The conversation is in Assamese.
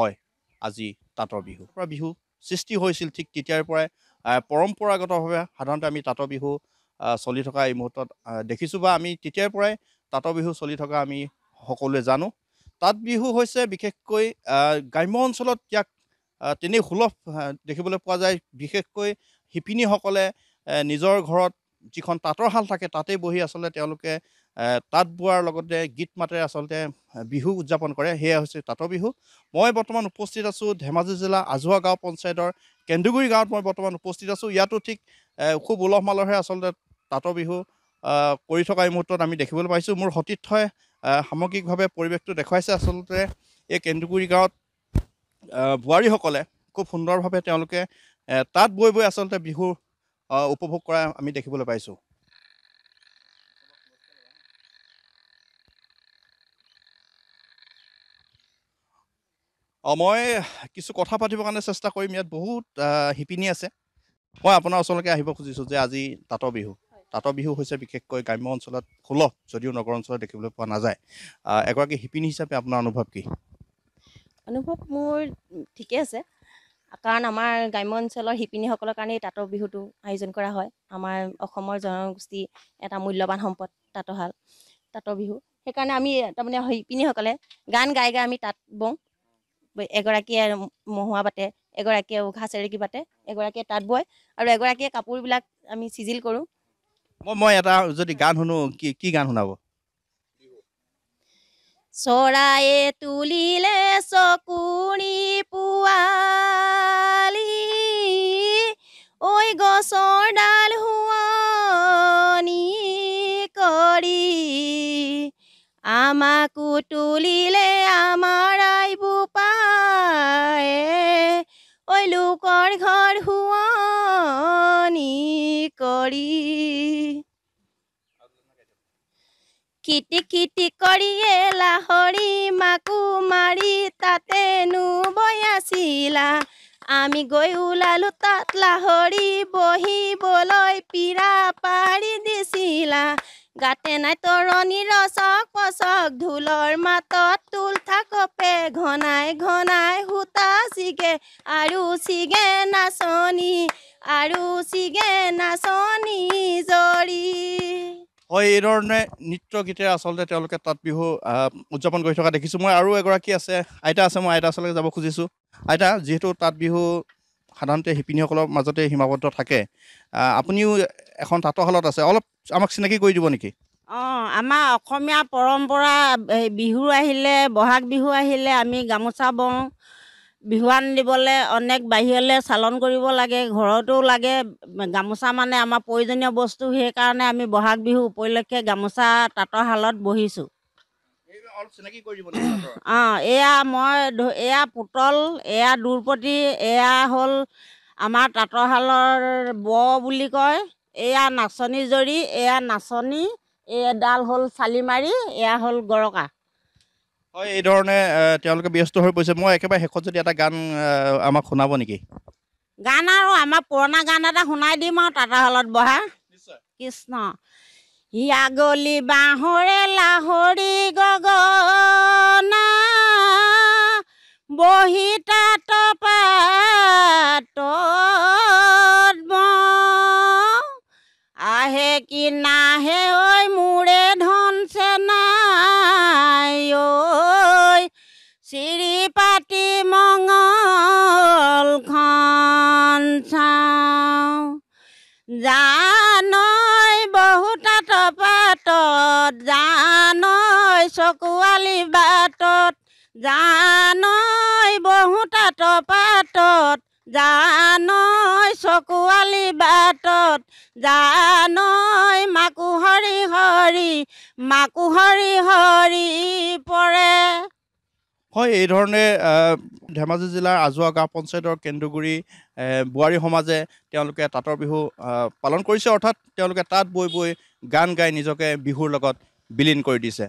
হয় আজি তাঁতৰ বিহু বিহু সৃষ্টি হৈছিল ঠিক তেতিয়াৰ পৰাই পৰম্পৰাগতভাৱে সাধাৰণতে আমি তাঁতৰ বিহু চলি থকা এই মুহূৰ্তত দেখিছোঁ বা আমি তেতিয়াৰ পৰাই তাঁতৰ বিহু চলি থকা আমি সকলোৱে জানো তাঁত বিহু হৈছে বিশেষকৈ গ্ৰাম্য অঞ্চলত ইয়াক তেনেই সুলভ দেখিবলৈ পোৱা যায় বিশেষকৈ শিপিনীসকলে নিজৰ ঘৰত যিখন তাঁতৰ শাল থাকে তাতেই বহি আচলতে তেওঁলোকে তাঁত বোৱাৰ লগতে গীত মাতেৰে আচলতে বিহু উদযাপন কৰে সেয়া হৈছে তাঁতৰ বিহু মই বৰ্তমান উপস্থিত আছোঁ ধেমাজি জিলা আজোৱা গাঁও পঞ্চায়তৰ কেন্দুগুৰি গাঁৱত মই বৰ্তমান উপস্থিত আছোঁ ইয়াতো ঠিক খুব উলহ মালহে আচলতে তাঁতৰ বিহু কৰি থকা এই মুহূৰ্তত আমি দেখিবলৈ পাইছোঁ মোৰ সতীৰ্থই সামগ্ৰিকভাৱে পৰিৱেশটো দেখুৱাইছে আচলতে এই কেন্দুগুৰি গাঁৱত বোৱাৰীসকলে খুব সুন্দৰভাৱে তেওঁলোকে তাঁত বৈ বৈ আচলতে বিহুৰ উপভোগ কৰা আমি দেখিবলৈ পাইছোঁ অঁ মই কিছু কথা পাতিবৰ কাৰণে চেষ্টা কৰিম ইয়াত বহুত শিপিনী আছে মই আপোনাৰ ওচৰলৈকে আহিব খুজিছোঁ যে আজি তাঁতৰ বিহু তাঁতৰ বিহু হৈছে বিশেষকৈ গ্ৰাম্য অঞ্চলত সুলভ যদিও নগৰ অঞ্চলত দেখিবলৈ পোৱা নাযায় এগৰাকী শিপিনী হিচাপে আপোনাৰ অনুভৱ কি অনুভৱ মোৰ ঠিকে আছে কাৰণ আমাৰ গ্ৰাম্য অঞ্চলৰ শিপিনীসকলৰ কাৰণে এই তাঁতৰ বিহুটো আয়োজন কৰা হয় আমাৰ অসমৰ জনগোষ্ঠী এটা মূল্যৱান সম্পদ তাঁতশাল তাঁতৰ বিহু সেইকাৰণে আমি তাৰমানে শিপিনীসকলে গান গাই গাই আমি তাঁত বওঁ এগৰাকীয়ে মহুৱা পাতে এগৰাকীয়ে উঘা চেৰেকী পাতে এগৰাকীয়ে তাঁত বয় আৰু এগৰাকীয়ে কাপোৰবিলাক আমি চিজিল কৰোঁ মই মই এটা যদি গান শুনো কি কি গান শুনাব চৰাই তুলিলে চকুৰি কৰি আমাকো তুলিলে আমাৰ আইবু পায় ঐ লোকৰ ঘৰ শুৱনি কৰি কিটি কিটি কৰিয়ে লাহৰি মাকো মাৰি তাতে নো বয়াছিলা আমি গৈ ওলালোঁ তাত লাহৰি বহিবলৈ পীৰা পাৰি দিছিলা গাতে নাই তৰণীৰ চক পচক ঢোলৰ মাতত টোল থাকপে ঘনাই ঘনাই সূতা ছিগে আৰু ছিগে নাচনি আৰু ছিগে নাচনি জৰি হয় এইধৰণে নৃত্য গীতেৰে আচলতে তেওঁলোকে তাঁত বিহু উদযাপন কৰি থকা দেখিছোঁ মই আৰু এগৰাকী আছে আইতা আছে মই আইতা ওচৰলৈকে যাব খুজিছোঁ আইতা যিহেতু তাঁত বিহু সাধাৰণতে শিপিনীসকলৰ মাজতে সীমাবদ্ধ থাকে আপুনিও এখন তাঁতশালত আছে অলপ আমাক চিনাকি কৰি দিব নেকি অঁ আমাৰ অসমীয়া পৰম্পৰা বিহু আহিলে বহাগ বিহু আহিলে আমি গামোচা বওঁ বিহুৱান দিবলৈ অনেক বাহিৰলৈ চালন কৰিব লাগে ঘৰতো লাগে গামোচা মানে আমাৰ প্ৰয়োজনীয় বস্তু সেইকাৰণে আমি বহাগ বিহু উপলক্ষে গামোচা তাঁতৰ শালত বহিছোঁ অঁ এয়া মই এয়া পুতল এয়া দুৰপতি এয়া হ'ল আমাৰ তাঁতৰশালৰ ব বুলি কয় এয়া নাচনী জৰি এয়া নাচনী এডাল হ'ল চালিমাৰি এয়া হ'ল গৰকা হয় এইধৰণে তেওঁলোকে ব্যস্ত হৈ পৰিছে মই একেবাৰে শেষত যদি এটা গান আমাক শুনাব নেকি গান আৰু আমাৰ পুৰণা গান এটা শুনাই দিম আৰু তাঁতৰশালত বহা কৃষ্ণ ইয়াগলি বাঁহৰে লাহৰি গ আহে কি নাহে ঐ মোৰে ধন চেনাই চিৰি পাতি মঙল খন চাওঁ জানই বহুত পাতত জানই চকুৱালি বাটত জানই বহুত পাতত জানই চকুৱালি বাটত জানই মাকু হৰি হৰি মাকো হৰি হৰি পৰে হয় এইধৰণে ধেমাজি জিলাৰ আজোৱা গাঁও পঞ্চায়তৰ কেন্দ্ৰগুৰি বোৱাৰী সমাজে তেওঁলোকে তাঁতৰ বিহু পালন কৰিছে অৰ্থাৎ তেওঁলোকে তাঁত বৈ বৈ গান গাই নিজকে বিহুৰ লগত বিলীন কৰি দিছে